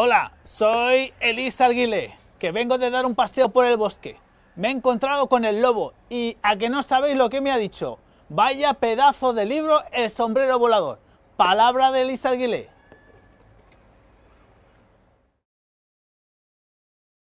Hola, soy Elisa Alguile, que vengo de dar un paseo por el bosque. Me he encontrado con el lobo y a que no sabéis lo que me ha dicho. Vaya pedazo de libro El sombrero volador. Palabra de Elisa Alguile.